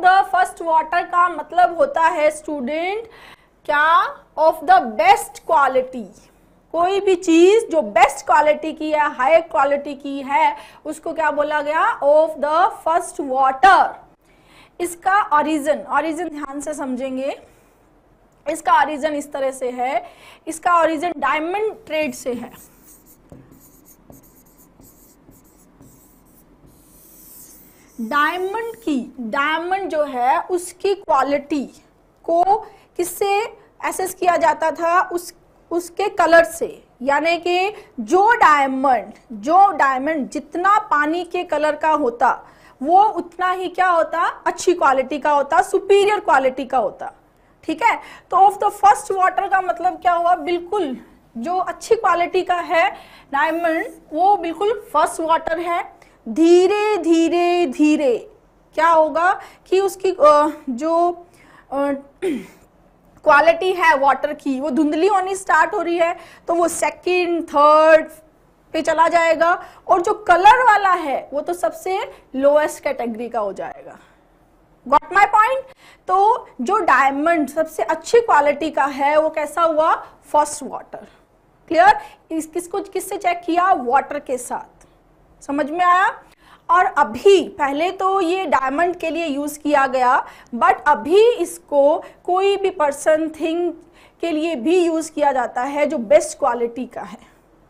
the first water का मतलब होता है स्टूडेंट क्या ऑफ द बेस्ट क्वालिटी कोई भी चीज जो बेस्ट क्वालिटी की है हाई क्वालिटी की है उसको क्या बोला गया ऑफ द फर्स्ट वाटर इसका ऑरिजन ऑरिजन ध्यान से समझेंगे इसका ऑरिजन इस तरह से है इसका ऑरिजन डायमंड ट्रेड से है डायमंड की डायमंड जो है उसकी क्वालिटी को किससे एसेस किया जाता था उस उसके कलर से यानी कि जो डायमंड जो डायमंड जितना पानी के कलर का होता वो उतना ही क्या होता अच्छी क्वालिटी का होता सुपीरियर क्वालिटी का होता ठीक है तो ऑफ द फर्स्ट वाटर का मतलब क्या हुआ बिल्कुल जो अच्छी क्वालिटी का है डायमंड वो बिल्कुल फर्स्ट वाटर है धीरे धीरे धीरे क्या होगा कि उसकी जो क्वालिटी है वाटर की वो धुंधली होनी स्टार्ट हो रही है तो वो सेकंड थर्ड पे चला जाएगा और जो कलर वाला है वो तो सबसे लोएस्ट कैटेगरी का हो जाएगा गॉट माई पॉइंट तो जो डायमंड सबसे अच्छी क्वालिटी का है वो कैसा हुआ फर्स्ट वाटर क्लियर इस किसको किससे चेक किया वाटर के साथ समझ में आया और अभी पहले तो ये डायमंड के लिए यूज़ किया गया बट अभी इसको कोई भी पर्सन थिंग के लिए भी यूज़ किया जाता है जो बेस्ट क्वालिटी का है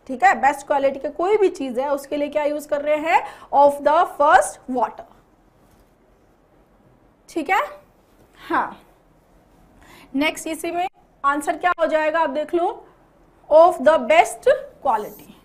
ठीक है बेस्ट क्वालिटी का कोई भी चीज़ है उसके लिए क्या यूज़ कर रहे हैं ऑफ द फर्स्ट वाटर ठीक है हाँ नेक्स्ट इसी में आंसर क्या हो जाएगा आप देख लो ऑफ द बेस्ट क्वालिटी